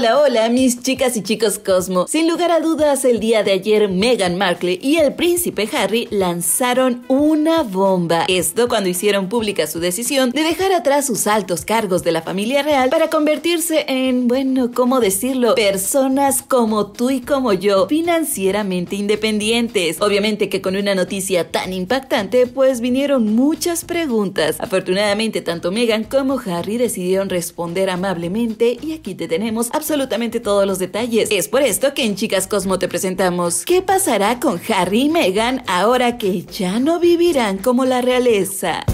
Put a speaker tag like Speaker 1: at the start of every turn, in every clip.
Speaker 1: Hola, hola, mis chicas y chicos Cosmo. Sin lugar a dudas, el día de ayer Meghan Markle y el príncipe Harry lanzaron una bomba. Esto cuando hicieron pública su decisión de dejar atrás sus altos cargos de la familia real para convertirse en, bueno, ¿cómo decirlo? Personas como tú y como yo, financieramente independientes. Obviamente que con una noticia tan impactante, pues vinieron muchas preguntas. Afortunadamente, tanto Meghan como Harry decidieron responder amablemente y aquí te tenemos absolutamente absolutamente todos los detalles. Es por esto que en Chicas Cosmo te presentamos qué pasará con Harry y Meghan ahora que ya no vivirán como la realeza.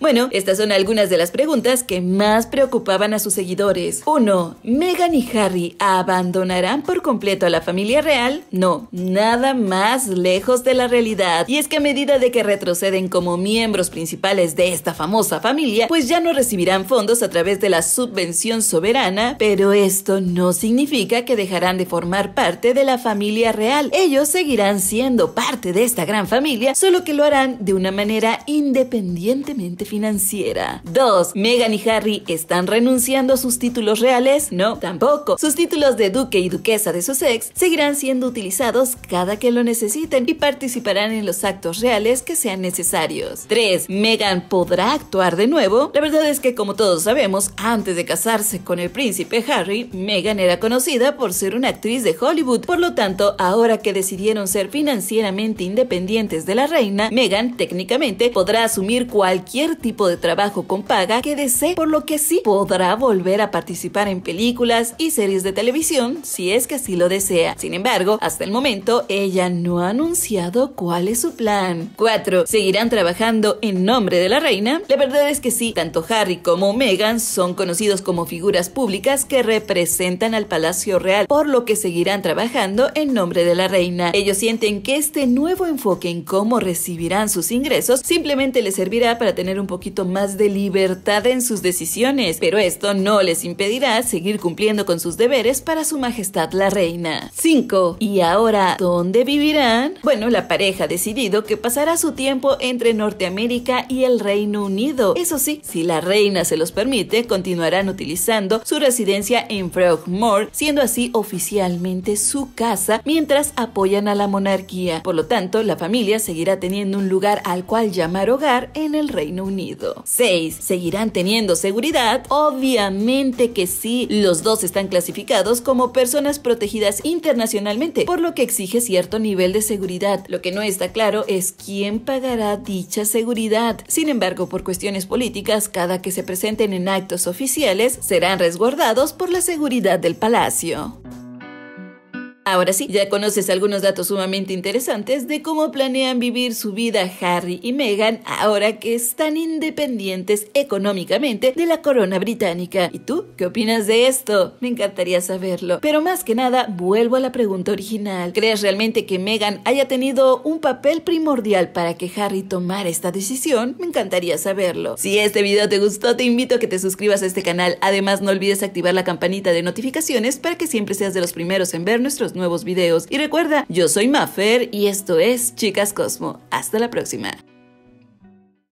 Speaker 1: Bueno, estas son algunas de las preguntas que más preocupaban a sus seguidores. 1. ¿Megan y Harry abandonarán por completo a la familia real? No, nada más lejos de la realidad. Y es que a medida de que retroceden como miembros principales de esta famosa familia, pues ya no recibirán fondos a través de la subvención soberana, pero esto no significa que dejarán de formar parte de la familia real. Ellos seguirán siendo parte de esta gran familia, solo que lo harán de una manera independientemente financiera. 2. Meghan y Harry están renunciando a sus títulos reales. No, tampoco. Sus títulos de duque y duquesa de Sussex seguirán siendo utilizados cada que lo necesiten y participarán en los actos reales que sean necesarios. 3. Meghan podrá actuar de nuevo. La verdad es que como todos sabemos, antes de casarse con el príncipe Harry, Meghan era conocida por ser una actriz de Hollywood. Por lo tanto, ahora que decidieron ser financieramente independientes de la reina, Meghan técnicamente podrá asumir cualquier tipo de trabajo con paga que desee, por lo que sí podrá volver a participar en películas y series de televisión si es que así lo desea. Sin embargo, hasta el momento ella no ha anunciado cuál es su plan. 4. ¿Seguirán trabajando en nombre de la reina? La verdad es que sí, tanto Harry como Meghan son conocidos como figuras públicas que representan al Palacio Real, por lo que seguirán trabajando en nombre de la reina. Ellos sienten que este nuevo enfoque en cómo recibirán sus ingresos simplemente les servirá para tener un poquito más de libertad en sus decisiones, pero esto no les impedirá seguir cumpliendo con sus deberes para su majestad la reina. 5. ¿Y ahora dónde vivirán? Bueno, la pareja ha decidido que pasará su tiempo entre Norteamérica y el Reino Unido. Eso sí, si la reina se los permite, continuarán utilizando su residencia en Frogmore, siendo así oficialmente su casa, mientras apoyan a la monarquía. Por lo tanto, la familia seguirá teniendo un lugar al cual llamar hogar en el Reino Unido. 6. ¿Seguirán teniendo seguridad? Obviamente que sí, los dos están clasificados como personas protegidas internacionalmente, por lo que exige cierto nivel de seguridad. Lo que no está claro es quién pagará dicha seguridad. Sin embargo, por cuestiones políticas, cada que se presenten en actos oficiales serán resguardados por la seguridad del palacio. Ahora sí, ya conoces algunos datos sumamente interesantes de cómo planean vivir su vida Harry y Meghan ahora que están independientes económicamente de la corona británica. ¿Y tú qué opinas de esto? Me encantaría saberlo. Pero más que nada, vuelvo a la pregunta original. ¿Crees realmente que Meghan haya tenido un papel primordial para que Harry tomara esta decisión? Me encantaría saberlo. Si este video te gustó, te invito a que te suscribas a este canal. Además, no olvides activar la campanita de notificaciones para que siempre seas de los primeros en ver nuestros nuevos videos. Y recuerda, yo soy Mafer y esto es Chicas Cosmo. Hasta la próxima.